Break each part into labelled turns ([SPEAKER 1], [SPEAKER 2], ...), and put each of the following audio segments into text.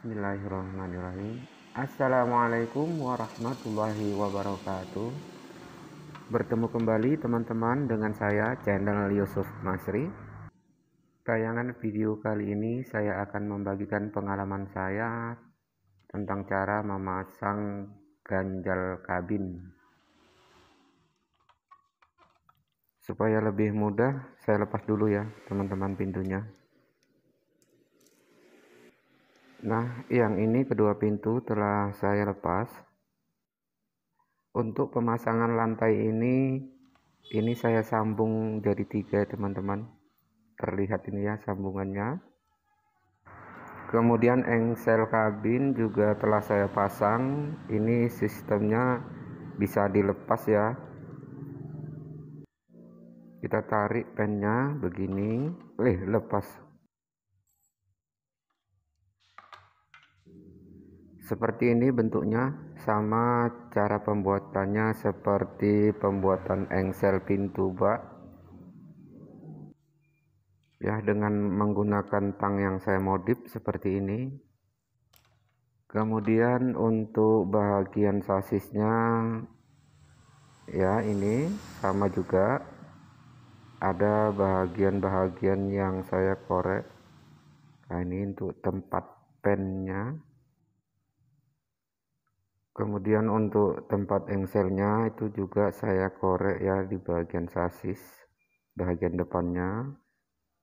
[SPEAKER 1] Bismillahirrahmanirrahim. Assalamualaikum warahmatullahi wabarakatuh. Bertemu kembali teman-teman dengan saya channel Yusuf Masri. Tayangan video kali ini saya akan membagikan pengalaman saya tentang cara memasang ganjal kabin. Supaya lebih mudah, saya lepas dulu ya teman-teman pintunya. Nah, yang ini kedua pintu telah saya lepas. Untuk pemasangan lantai ini, ini saya sambung jadi tiga teman-teman. Terlihat ini ya sambungannya. Kemudian engsel kabin juga telah saya pasang. Ini sistemnya bisa dilepas ya. Kita tarik pennya begini. Eh, lepas Seperti ini bentuknya sama cara pembuatannya seperti pembuatan engsel pintu bak. Ya, dengan menggunakan tang yang saya modif seperti ini. Kemudian untuk bagian sasisnya ya ini sama juga ada bagian-bagian yang saya korek. Nah, ini untuk tempat pennya kemudian untuk tempat engselnya itu juga saya korek ya di bagian sasis bagian depannya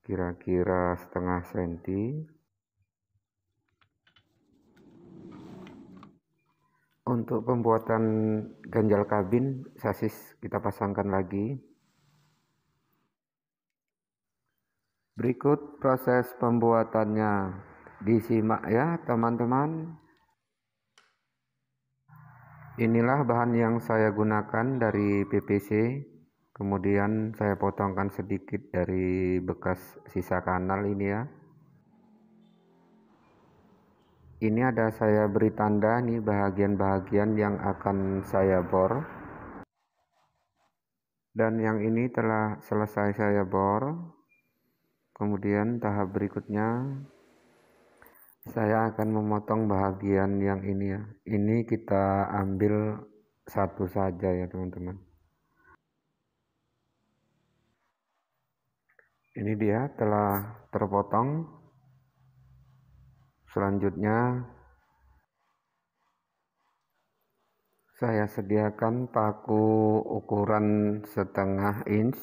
[SPEAKER 1] kira-kira setengah senti untuk pembuatan ganjal kabin sasis kita pasangkan lagi berikut proses pembuatannya disimak ya teman-teman Inilah bahan yang saya gunakan dari PVC. Kemudian saya potongkan sedikit dari bekas sisa kanal ini ya. Ini ada saya beri tanda nih bahagian-bahagian yang akan saya bor. Dan yang ini telah selesai saya bor. Kemudian tahap berikutnya saya akan memotong bahagian yang ini ya. Ini kita ambil satu saja ya teman-teman. Ini dia telah terpotong. Selanjutnya saya sediakan paku ukuran setengah inch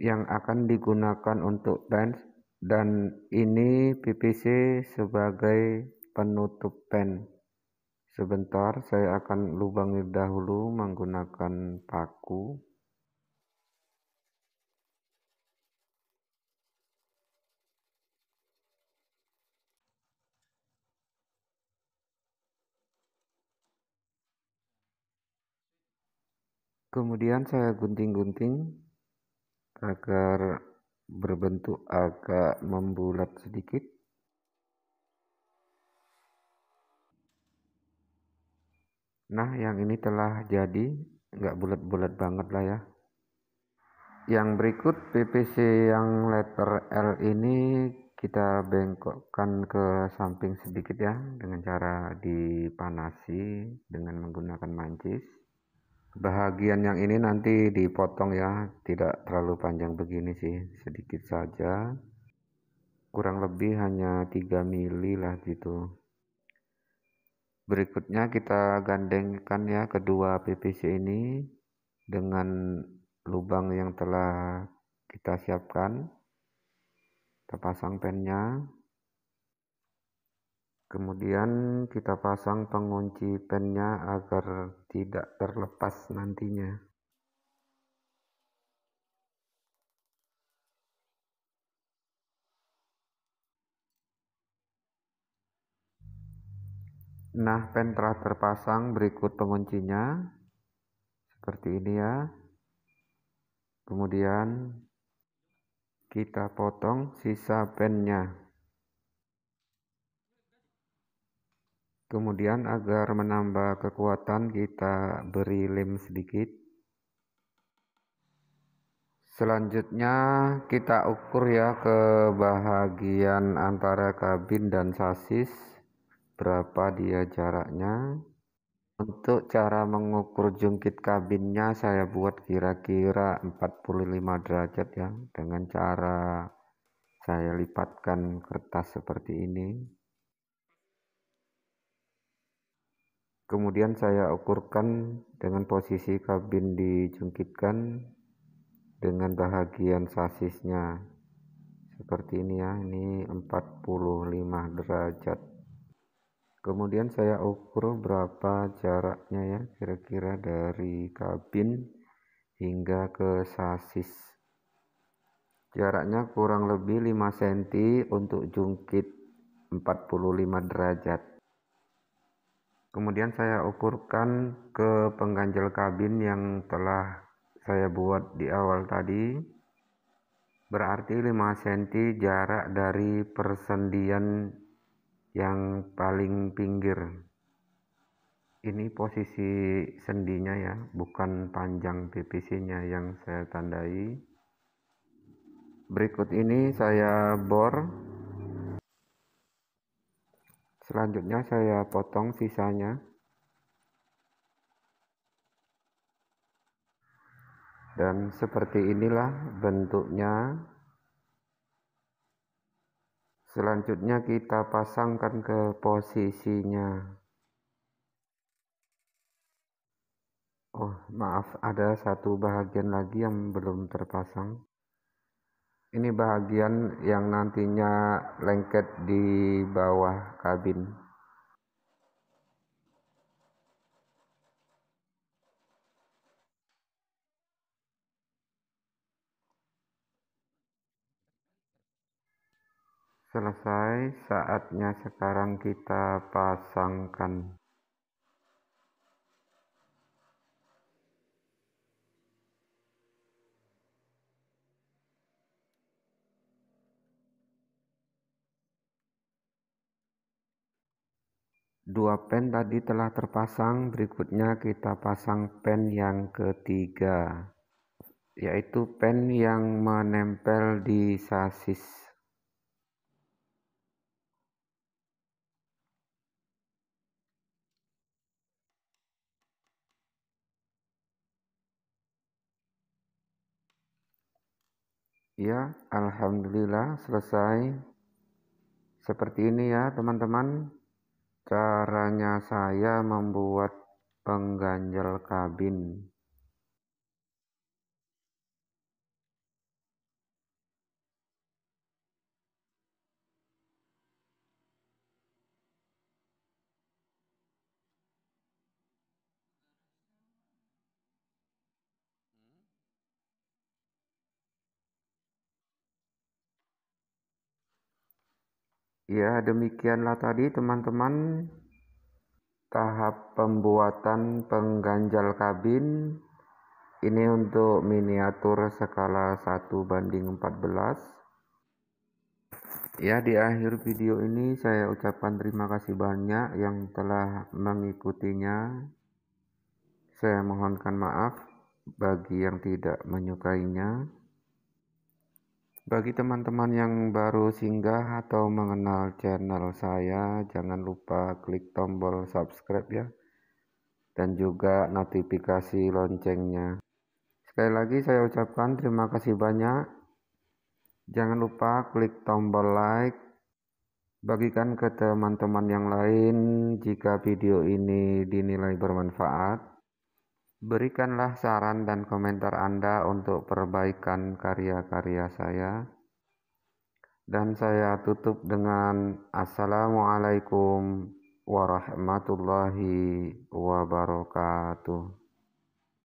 [SPEAKER 1] yang akan digunakan untuk bench dan ini PPC sebagai penutup pen sebentar saya akan lubangi dahulu menggunakan paku kemudian saya gunting-gunting agar berbentuk agak membulat sedikit nah yang ini telah jadi nggak bulat-bulat banget lah ya yang berikut PPC yang letter L ini kita bengkokkan ke samping sedikit ya dengan cara dipanasi dengan menggunakan mancis bahagian yang ini nanti dipotong ya tidak terlalu panjang begini sih sedikit saja kurang lebih hanya 3 mili lah gitu berikutnya kita gandengkan ya kedua PVC ini dengan lubang yang telah kita siapkan kita pasang pennya kemudian kita pasang pengunci pennya agar tidak terlepas nantinya nah pen telah terpasang berikut penguncinya seperti ini ya kemudian kita potong sisa pennya Kemudian agar menambah kekuatan kita beri lem sedikit. Selanjutnya kita ukur ya ke bahagian antara kabin dan sasis berapa dia jaraknya. Untuk cara mengukur jungkit kabinnya saya buat kira-kira 45 derajat ya dengan cara saya lipatkan kertas seperti ini. Kemudian saya ukurkan dengan posisi kabin dijungkitkan dengan bahagian sasisnya. Seperti ini ya, ini 45 derajat. Kemudian saya ukur berapa jaraknya ya, kira-kira dari kabin hingga ke sasis. Jaraknya kurang lebih 5 cm untuk jungkit 45 derajat. Kemudian saya ukurkan ke pengganjal kabin yang telah saya buat di awal tadi. Berarti 5 cm jarak dari persendian yang paling pinggir. Ini posisi sendinya ya, bukan panjang PVC-nya yang saya tandai. Berikut ini saya bor Selanjutnya saya potong sisanya. Dan seperti inilah bentuknya. Selanjutnya kita pasangkan ke posisinya. Oh, maaf, ada satu bahagian lagi yang belum terpasang. Ini bagian yang nantinya lengket di bawah kabin. Selesai, saatnya sekarang kita pasangkan. Dua pen tadi telah terpasang, berikutnya kita pasang pen yang ketiga, yaitu pen yang menempel di sasis. Ya, alhamdulillah selesai. Seperti ini ya, teman-teman. Caranya saya membuat pengganjal kabin. Ya, demikianlah tadi teman-teman tahap pembuatan pengganjal kabin. Ini untuk miniatur skala 1 banding 14. Ya, di akhir video ini saya ucapkan terima kasih banyak yang telah mengikutinya. Saya mohonkan maaf bagi yang tidak menyukainya. Bagi teman-teman yang baru singgah atau mengenal channel saya, jangan lupa klik tombol subscribe ya, dan juga notifikasi loncengnya. Sekali lagi saya ucapkan terima kasih banyak. Jangan lupa klik tombol like, bagikan ke teman-teman yang lain jika video ini dinilai bermanfaat. Berikanlah saran dan komentar Anda untuk perbaikan karya-karya saya. Dan saya tutup dengan Assalamualaikum warahmatullahi wabarakatuh.